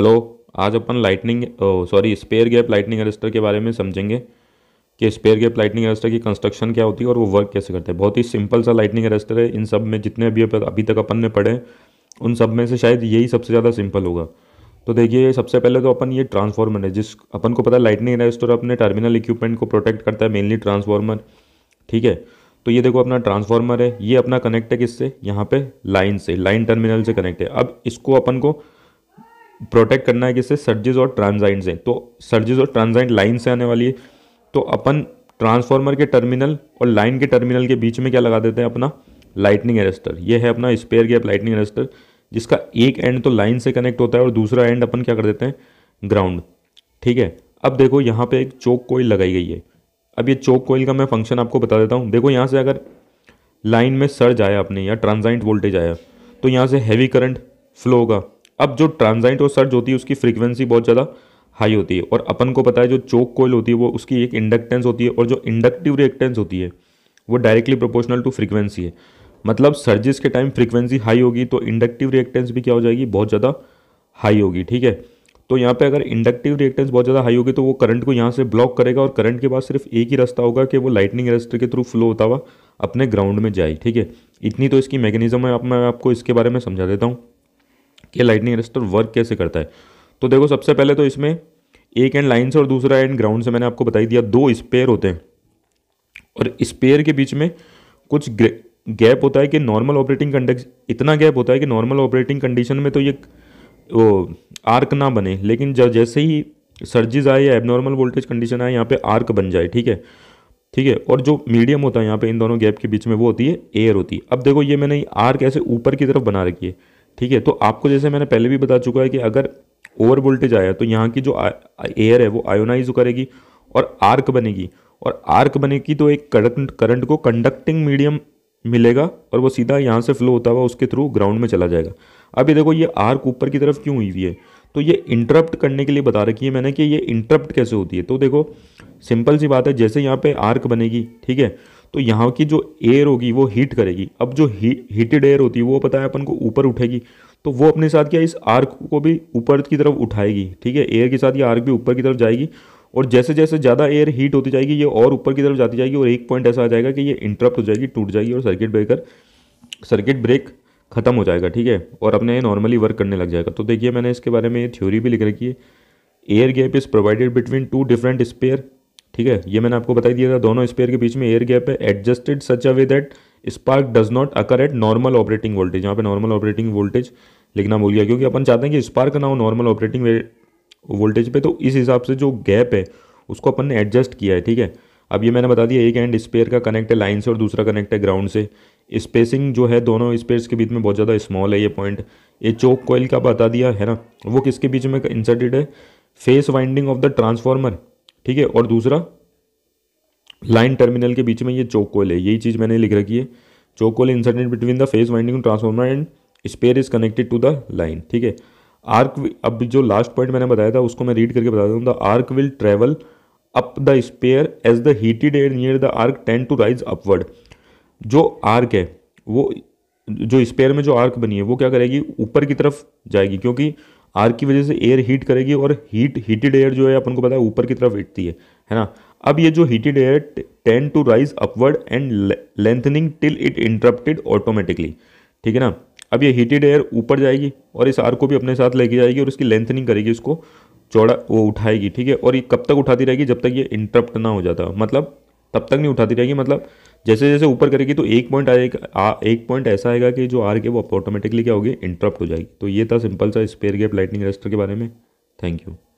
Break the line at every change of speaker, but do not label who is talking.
hello आज अपन lightning sorry sphere gap lightning arrester के बारे में समझेंगे कि स्पेयर गैप लाइटनिंग अरेस्टर की कंस्ट्रक्शन क्या होती है और वो वर्क कैसे करते हैं बहुत ही सिंपल सा लाइटनिंग अरेस्टर है इन सब में जितने अभी अभी तक अपन ने पढ़े उन सब में से शायद यही सबसे ज़्यादा सिंपल होगा तो देखिए सबसे पहले तो अपन ये ट्रांसफार्मर है जिस अपन को पता है लाइटनिंग अरेस्टर अपने टर्मिनल इक्विपमेंट को प्रोटेक्ट करता है मेनली ट्रांसफार्मर ठीक है तो ये देखो अपना ट्रांसफार्मर है ये अपना कनेक्ट है किससे यहाँ पे लाइन से लाइन टर्मिनल से कनेक्ट है अब इसको अपन को प्रोटेक्ट करना है किससे सर्जेज और ट्रांजाइंट से तो सर्जेज और ट्रांजाइंट लाइन से आने वाली है तो अपन ट्रांसफार्मर के टर्मिनल और लाइन के टर्मिनल के बीच में क्या लगा देते हैं अपना लाइटनिंग एरेस्टर ये है अपना स्पेयर गैप लाइटनिंग एरेस्टर जिसका एक एंड तो लाइन से कनेक्ट होता है और दूसरा एंड अपन क्या कर देते हैं ग्राउंड ठीक है अब देखो यहाँ पे एक चोक कोयल लगाई गई है अब ये चोक कोयल का मैं फंक्शन आपको बता देता हूँ देखो यहाँ से अगर लाइन में सर्ज आया अपने या ट्रांजाइंट वोल्टेज आया तो यहाँ से हैवी करंट फ्लो होगा अब जो ट्रांजाइट और सर्ज होती है उसकी फ्रीक्वेंसी बहुत ज़्यादा हाई होती है और अपन को पता है जो चोक कोयल होती है वो उसकी एक इंडक्टेंस होती है और जो इंडक्टिव रिएक्टेंस होती है वो डायरेक्टली प्रोपोर्शनल टू फ्रीक्वेंसी है मतलब सर्जिस के टाइम फ्रीक्वेंसी हाई होगी तो इंडक्टिव रिएक्टेंस भी क्या हो जाएगी बहुत ज़्यादा हाई होगी ठीक है तो यहाँ पे अगर इंडक्टिव रिएक्टेंस बहुत ज़्यादा हाई होगी तो वो करंट को यहाँ से ब्लॉक करेगा और करंट के पास सिर्फ एक ही रास्ता होगा कि वो लाइटनिंग रेस्टर के थ्रू फ्लो होता हुआ अपने ग्राउंड में जाए ठीक है इतनी तो इसकी मैकेनिज्म है आप मैं आपको इसके बारे में समझा देता हूँ कि लाइटनिंग रजिस्टर वर्क कैसे करता है तो देखो सबसे पहले तो इसमें एक एंड लाइन से और दूसरा एंड ग्राउंड से मैंने आपको बताई दिया दो स्पेयर होते हैं और स्पेयर के बीच में कुछ गैप होता है कि नॉर्मल ऑपरेटिंग कंडक्ट इतना गैप होता है कि नॉर्मल ऑपरेटिंग कंडीशन में तो ये वो आर्क ना बने लेकिन जब जैसे ही सर्जिज आए या एबनॉर्मल वोल्टेज कंडीशन आए यहाँ पे आर्क बन जाए ठीक है ठीक है और जो मीडियम होता है यहाँ पे इन दोनों गैप के बीच में वो होती है एयर होती है अब देखो ये मैंने आर्क ऐसे ऊपर की तरफ बना रखी है ठीक है तो आपको जैसे मैंने पहले भी बता चुका है कि अगर ओवर वोल्टेज आया तो यहाँ की जो एयर है वो आयोनाइज करेगी और आर्क बनेगी और आर्क बनेगी तो एक करंट करंट को कंडक्टिंग मीडियम मिलेगा और वो सीधा यहाँ से फ्लो होता हुआ उसके थ्रू ग्राउंड में चला जाएगा अब ये देखो ये आर्क ऊपर की तरफ क्यों हुई हुई है तो ये इंटरप्ट करने के लिए बता रखी है मैंने कि ये इंटरप्ट कैसे होती है तो देखो सिंपल सी बात है जैसे यहाँ पे आर्क बनेगी ठीक है तो यहाँ की जो एयर होगी वो हीट करेगी अब जो ही, हीटेड एयर होती है वो पता है अपन को ऊपर उठेगी तो वो अपने साथ क्या इस आर्क को भी ऊपर की तरफ उठाएगी ठीक है एयर के साथ ये आर्क भी ऊपर की तरफ जाएगी और जैसे जैसे ज़्यादा एयर हीट होती जाएगी ये और ऊपर की तरफ जाती जाएगी और एक पॉइंट ऐसा आ जाएगा कि ये इंटरप्ट हो जाएगी टूट जाएगी और सर्किट ब्रेकर सर्किट ब्रेक ख़त्म हो जाएगा ठीक है और अपने ये नॉर्मली वर्क करने लग जाएगा तो देखिए मैंने इसके बारे में ये थ्योरी भी लिख रखी है air gap is provided between two different sphere ठीक है ये मैंने आपको बताई दिया था दोनों स्पेयर के बीच में एयर गैप है adjusted such a way that spark does not occur at normal operating voltage यहाँ पे नॉर्मल ऑपरेटिंग वोल्टेज लिखना बोल गया क्योंकि अपन चाहते हैं कि स्पार्क ना हो नॉर्मल ऑपरेटिंग वोल्टेज पे तो इस हिसाब से जो गैप है उसको अपन ने एडजस्ट किया है ठीक है अब ये मैंने बता दिया एक एंड स्पेयर का कनेक्ट है लाइन से और दूसरा कनेक्ट है ग्राउंड से स्पेसिंग जो है दोनों स्पेयर के बीच में बहुत ज़्यादा स्मॉल है ये पॉइंट ये चोक कोयल का बता दिया है ना वो किसके बीच में इंसर्टेड है phase winding of the transformer ठीक है और दूसरा लाइन टर्मिनल के बीच में ये चौक कोयल है यही चीज़ मैंने लिख रखी है choke coil inserted between the phase winding transformer and sphere is connected to the line ठीक है आर्क अब जो लास्ट पॉइंट मैंने बताया था उसको मैं रीड करके बता दूँ the arc will travel up the sphere as the heated air near the arc tend to rise upward जो आर्क है वो जो स्पेयर में जो आर्क बनी है वो क्या करेगी ऊपर की तरफ जाएगी क्योंकि आर की वजह से एयर हीट करेगी और हीट हीटेड एयर जो है अपन को पता है ऊपर की तरफ उठती है है ना अब ये जो heated air tend to rise upward and lengthening till it interrupted automatically ठीक है ना अब ये हीटेड एयर ऊपर जाएगी और इस आर को भी अपने साथ लेके जाएगी और उसकी लेंथनिंग करेगी उसको चौड़ा वो उठाएगी ठीक है और ये कब तक उठाती रहेगी जब तक ये इंटरप्ट ना हो जाता मतलब तब तक नहीं उठाती रहेगी मतलब जैसे जैसे ऊपर करेगी तो एक पॉइंट आएगा एक पॉइंट ऐसा आएगा कि जो आर के वो ऑटोमेटिकली क्या होगी इंटरप्ट हो जाएगी तो ये था सिंपल सा स्पेयर गैप लाइटनिंग रेस्टर के बारे में थैंक यू